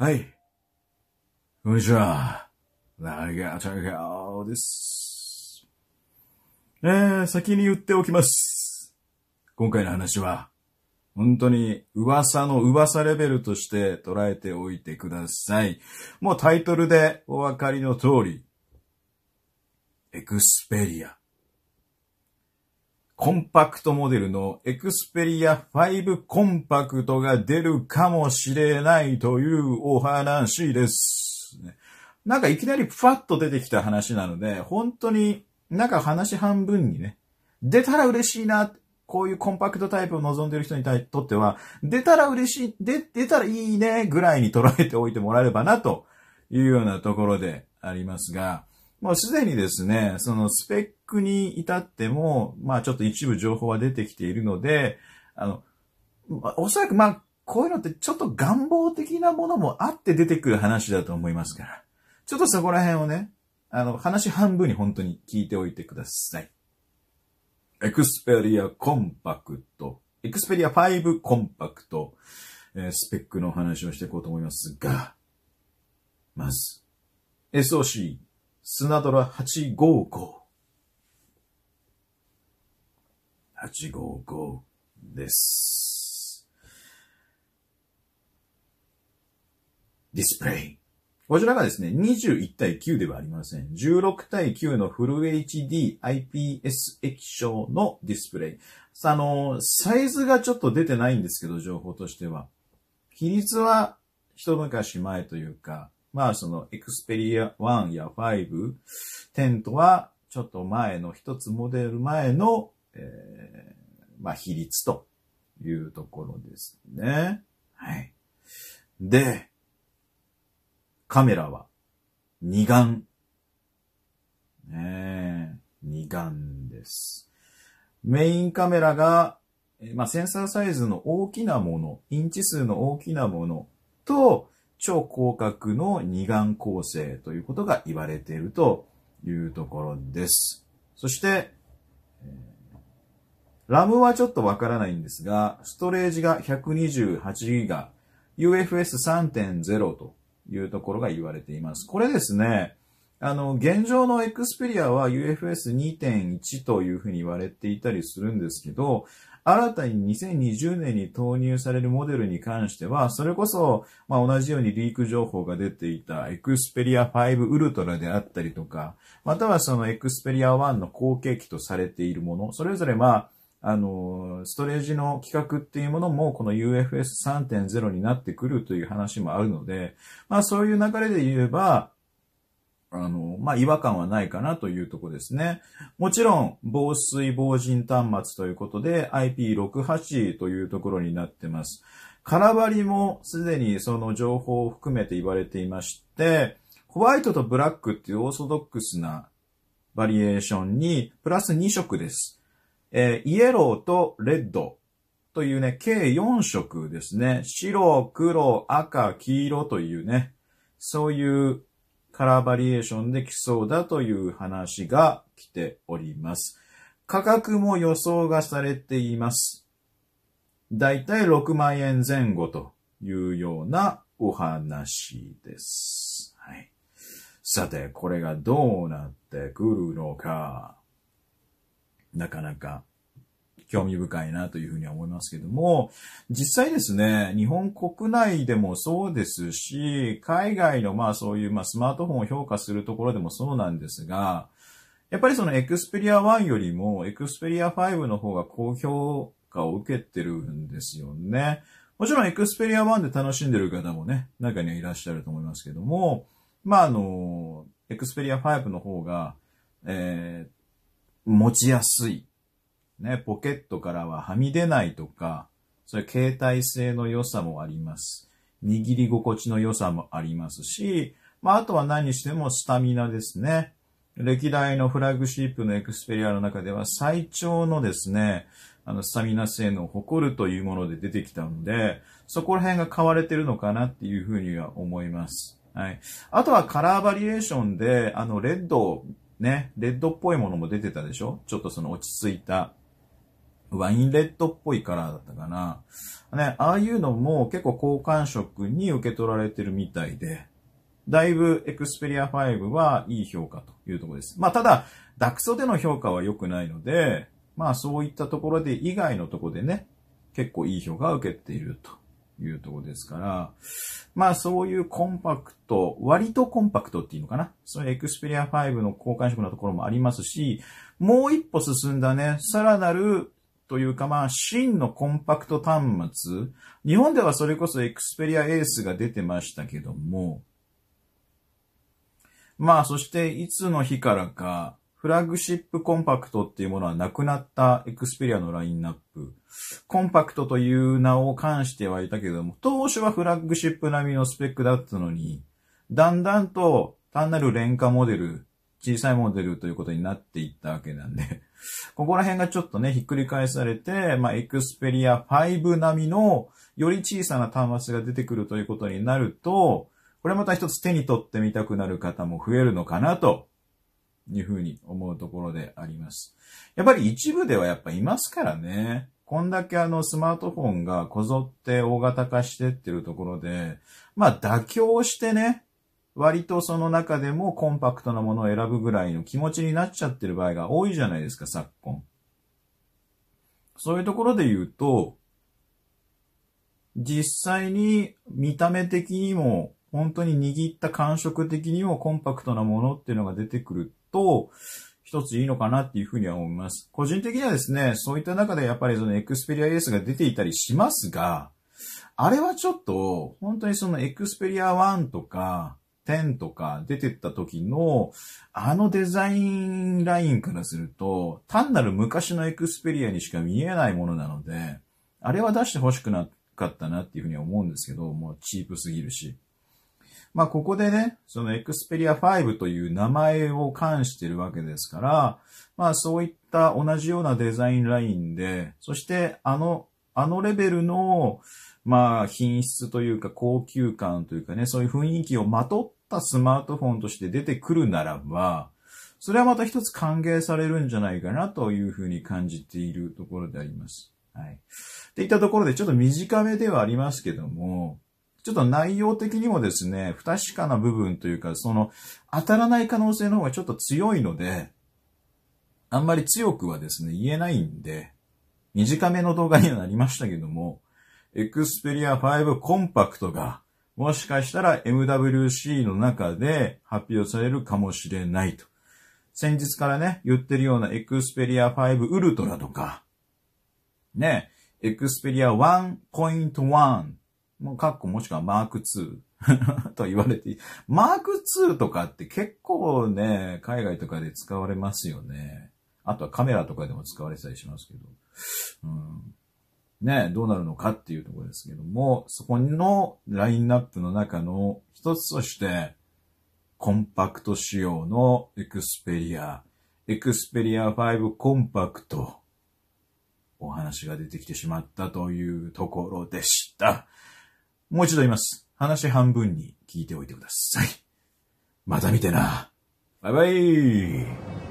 はい。こんにちは。ラガチャガオです。えー、先に言っておきます。今回の話は、本当に噂の噂レベルとして捉えておいてください。もうタイトルでお分かりの通り、エクスペリア。コンパクトモデルのエクスペリア5コンパクトが出るかもしれないというお話です。なんかいきなりパッと出てきた話なので、本当になんか話半分にね、出たら嬉しいな、こういうコンパクトタイプを望んでいる人にとっては、出たら嬉しい、出たらいいね、ぐらいに捉えておいてもらえればな、というようなところでありますが、まあ、すでにですね、そのスペックに至っても、まあ、ちょっと一部情報は出てきているので、あの、まあ、おそらくまあ、こういうのってちょっと願望的なものもあって出てくる話だと思いますから、ちょっとそこら辺をね、あの、話半分に本当に聞いておいてください。エクスペリアコンパクト、エクスペリア5コンパクト、えー、スペックの話をしていこうと思いますが、まず、SOC スナドラ855。855です。ディスプレイ。こちらがですね、21対9ではありません。16対9のフル HD IPS 液晶のディスプレイ。あの、サイズがちょっと出てないんですけど、情報としては。比率は一昔前というか、まあそのエクスペリア1や5、10とはちょっと前の一つモデル前の、えー、まあ比率というところですね。はい。で、カメラは二眼。ね二眼です。メインカメラが、まあ、センサーサイズの大きなもの、インチ数の大きなものと、超広角の二眼構成ということが言われているというところです。そして、ラムはちょっとわからないんですが、ストレージが 128GB、UFS3.0 というところが言われています。これですね、あの、現状の Xperia は UFS2.1 というふうに言われていたりするんですけど、新たに2020年に投入されるモデルに関しては、それこそ、まあ、同じようにリーク情報が出ていた Xperia 5 Ultra であったりとか、またはその Xperia 1の後継機とされているもの、それぞれまあ、あの、ストレージの規格っていうものも、この UFS3.0 になってくるという話もあるので、まあそういう流れで言えば、あの、まあ、違和感はないかなというとこですね。もちろん、防水防塵端末ということで IP68 というところになってます。空張りもすでにその情報を含めて言われていまして、ホワイトとブラックっていうオーソドックスなバリエーションに、プラス2色です。えー、イエローとレッドというね、計4色ですね。白、黒、赤、黄色というね、そういうカラーバリエーションできそうだという話が来ております。価格も予想がされています。だいたい6万円前後というようなお話です。はい。さて、これがどうなってくるのか。なかなか興味深いなというふうには思いますけども、実際ですね、日本国内でもそうですし、海外のまあそういうまあスマートフォンを評価するところでもそうなんですが、やっぱりその Xperia 1よりも Xperia 5の方が高評価を受けてるんですよね。もちろん Xperia 1で楽しんでる方もね、中にはいらっしゃると思いますけども、まああの、Xperia 5の方が、えー、持ちやすいね、ポケットからははみ出ないとか、それ携帯性の良さもあります。握り心地の良さもありますし、まあ、あとは何してもスタミナですね。歴代のフラッグシップのエクスペリアの中では最長のですね、あの、スタミナ性能を誇るというもので出てきたので、そこら辺が買われてるのかなっていうふうには思います。はい。あとはカラーバリエーションで、あの、レッド、ね、レッドっぽいものも出てたでしょちょっとその落ち着いたワインレッドっぽいカラーだったかな。ね、ああいうのも結構好感触に受け取られてるみたいで、だいぶ Xperia 5はいい評価というところです。まあただ、ダクソでの評価は良くないので、まあそういったところで以外のところでね、結構いい評価を受けているというところですから、まあそういうコンパクト、割とコンパクトっていうのかな。その Xperia 5の好感触のところもありますし、もう一歩進んだね、さらなるというかまあ、真のコンパクト端末。日本ではそれこそエクスペリアエースが出てましたけども、まあ、そしていつの日からか、フラッグシップコンパクトっていうものはなくなったエクスペリアのラインナップ。コンパクトという名を冠してはいたけども、当初はフラッグシップ並みのスペックだったのに、だんだんと単なる廉価モデル小さいモデルということになっていったわけなんで ここら辺がちょっとね、ひっくり返されて、まあ、エクスペリア5並みの、より小さな端末が出てくるということになると、これまた一つ手に取ってみたくなる方も増えるのかなと、いうふうに思うところであります。やっぱり一部ではやっぱいますからね。こんだけあのスマートフォンがこぞって大型化してってるところで、まあ妥協してね、割とその中でもコンパクトなものを選ぶぐらいの気持ちになっちゃってる場合が多いじゃないですか、昨今。そういうところで言うと、実際に見た目的にも、本当に握った感触的にもコンパクトなものっていうのが出てくると、一ついいのかなっていうふうには思います。個人的にはですね、そういった中でやっぱりそのエクスペリア S が出ていたりしますが、あれはちょっと、本当にそのエクスペリア1とか、10とか出てった時の、あのデザインラインからすると、単なる昔のエクスペリアにしか見えないものなので、あれは出して欲しくなかったなっていうふうに思うんですけど、もうチープすぎるし。まあ、ここでね、そのエクスペリア5という名前を冠してるわけですから、まあ、そういった同じようなデザインラインで、そしてあの、あのレベルの、まあ、品質というか高級感というかね、そういう雰囲気をまとっったスマートフォンとして出てくるならば、それはまた一つ歓迎されるんじゃないかなというふうに感じているところであります。はい。っていったところでちょっと短めではありますけども、ちょっと内容的にもですね、不確かな部分というか、その、当たらない可能性の方がちょっと強いので、あんまり強くはですね、言えないんで、短めの動画にはなりましたけども、エクスペリア5コンパクトが、もしかしたら MWC の中で発表されるかもしれないと。先日からね、言ってるような Xperia 5 Ultra とか、ね、Xperia 1.1、もうカッコもしくはマーク2 と言われて、マーク2とかって結構ね、海外とかで使われますよね。あとはカメラとかでも使われたりしますけど。うんね、どうなるのかっていうところですけども、そこのラインナップの中の一つとして、コンパクト仕様のエクスペリア、エクスペリア5コンパクト、お話が出てきてしまったというところでした。もう一度言います。話半分に聞いておいてください。また見てな。バイバイ。